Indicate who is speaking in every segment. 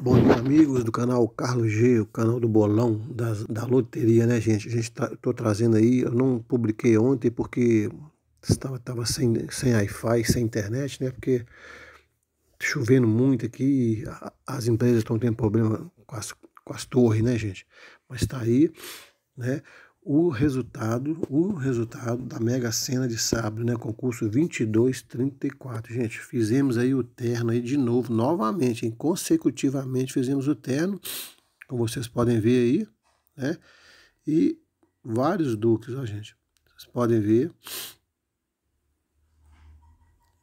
Speaker 1: Bom dia, amigos do canal Carlos G, o canal do bolão da, da loteria, né, gente? A gente tá, tô trazendo aí, eu não publiquei ontem porque estava tava sem, sem Wi-Fi, sem internet, né? Porque chovendo muito aqui, a, as empresas estão tendo problema com as, com as torres, né, gente? Mas tá aí, né? o resultado, o resultado da Mega Sena de sábado, né? Concurso 2234. Gente, fizemos aí o terno aí de novo, novamente, hein? consecutivamente fizemos o terno, como vocês podem ver aí, né? E vários duques, ó, gente. Vocês podem ver.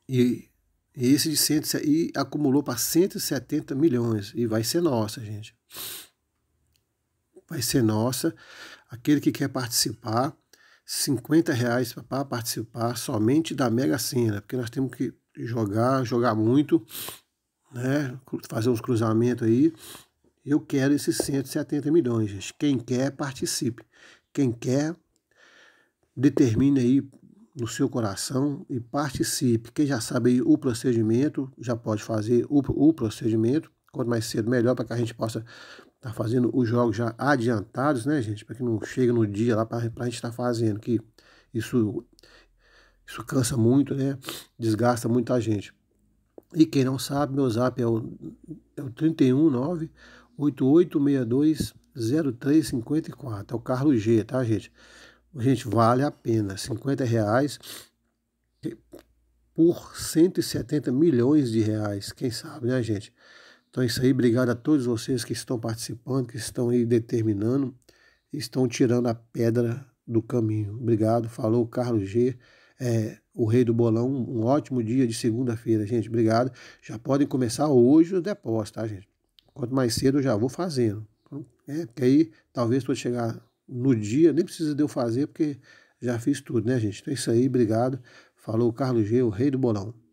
Speaker 1: E, e esse de cento e acumulou para 170 milhões e vai ser nossa, gente vai ser nossa. Aquele que quer participar, 50 reais para participar somente da Mega Sena, porque nós temos que jogar, jogar muito, né? fazer uns cruzamentos aí. Eu quero esses 170 milhões, gente. Quem quer, participe. Quem quer, determine aí no seu coração e participe. Quem já sabe o procedimento, já pode fazer o, o procedimento. Quanto mais cedo, melhor, para que a gente possa tá fazendo os jogos já adiantados, né, gente? Para que não chegue no dia lá para a gente estar tá fazendo, que isso, isso cansa muito, né? Desgasta muita gente. E quem não sabe, meu zap é o, é o 319 8862 0354. É o Carlos G, tá, gente? Gente, vale a pena. 50 reais por 170 milhões de reais. Quem sabe, né, gente? Então é isso aí, obrigado a todos vocês que estão participando, que estão aí determinando, estão tirando a pedra do caminho. Obrigado, falou Carlos G. É, o Rei do Bolão, um ótimo dia de segunda-feira, gente. Obrigado. Já podem começar hoje o depósito, tá, gente? Quanto mais cedo eu já vou fazendo. Então, é, porque aí talvez pode chegar no dia, nem precisa de eu fazer, porque já fiz tudo, né, gente? Então é isso aí, obrigado. Falou Carlos G, o Rei do Bolão.